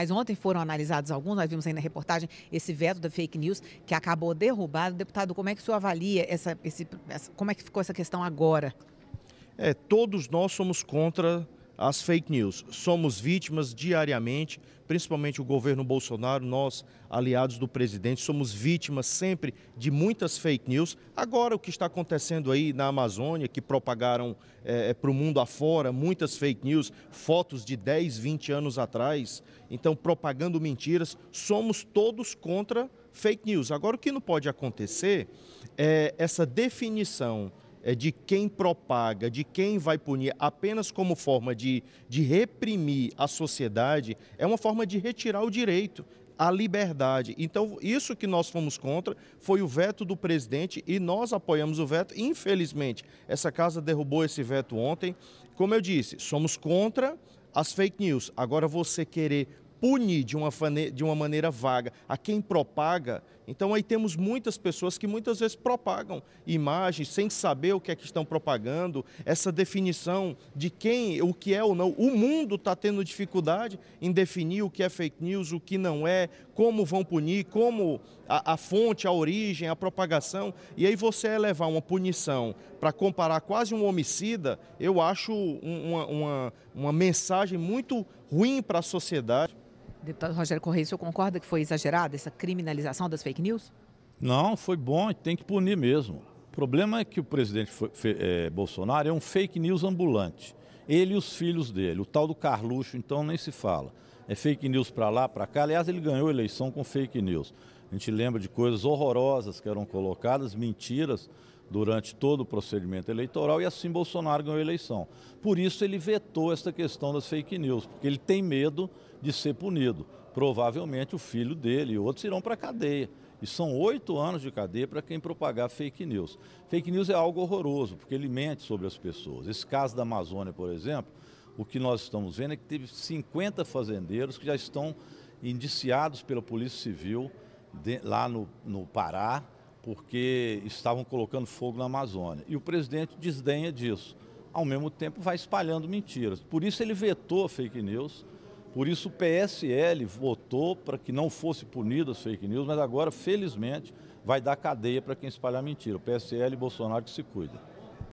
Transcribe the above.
Mas ontem foram analisados alguns, nós vimos aí na reportagem esse veto da fake news que acabou derrubado. Deputado, como é que o senhor avalia essa, esse, essa, como é que ficou essa questão agora? É, todos nós somos contra as fake news. Somos vítimas diariamente, principalmente o governo Bolsonaro, nós, aliados do presidente, somos vítimas sempre de muitas fake news. Agora, o que está acontecendo aí na Amazônia, que propagaram é, eh, eh, para o mundo afora muitas fake news, fotos de 10, 20 anos atrás, então propagando mentiras, somos todos contra fake news. Agora, o que não pode acontecer é essa definição é de quem propaga, de quem vai punir, apenas como forma de, de reprimir a sociedade, é uma forma de retirar o direito à liberdade. Então, isso que nós fomos contra foi o veto do presidente e nós apoiamos o veto. Infelizmente, essa casa derrubou esse veto ontem. Como eu disse, somos contra as fake news. Agora, você querer pune de uma, de uma maneira vaga a quem propaga. Então aí temos muitas pessoas que muitas vezes propagam imagens sem saber o que é que estão propagando, essa definição de quem, o que é ou não. O mundo está tendo dificuldade em definir o que é fake news, o que não é, como vão punir, como a, a fonte, a origem, a propagação. E aí você elevar uma punição para comparar quase um homicida, eu acho uma, uma, uma mensagem muito ruim para a sociedade. Deputado Rogério Correia, o senhor concorda que foi exagerada essa criminalização das fake news? Não, foi bom e tem que punir mesmo. O problema é que o presidente é, Bolsonaro é um fake news ambulante. Ele e os filhos dele. O tal do Carluxo, então, nem se fala. É fake news para lá, para cá. Aliás, ele ganhou a eleição com fake news. A gente lembra de coisas horrorosas que eram colocadas, mentiras durante todo o procedimento eleitoral e assim Bolsonaro ganhou a eleição. Por isso ele vetou essa questão das fake news, porque ele tem medo de ser punido. Provavelmente o filho dele e outros irão para a cadeia. E são oito anos de cadeia para quem propagar fake news. Fake news é algo horroroso, porque ele mente sobre as pessoas. Esse caso da Amazônia, por exemplo, o que nós estamos vendo é que teve 50 fazendeiros que já estão indiciados pela Polícia Civil de, lá no, no Pará, porque estavam colocando fogo na Amazônia. E o presidente desdenha disso. Ao mesmo tempo, vai espalhando mentiras. Por isso, ele vetou a fake news. Por isso, o PSL votou para que não fosse punido as fake news, mas agora, felizmente, vai dar cadeia para quem espalhar mentira. O PSL e Bolsonaro que se cuidam.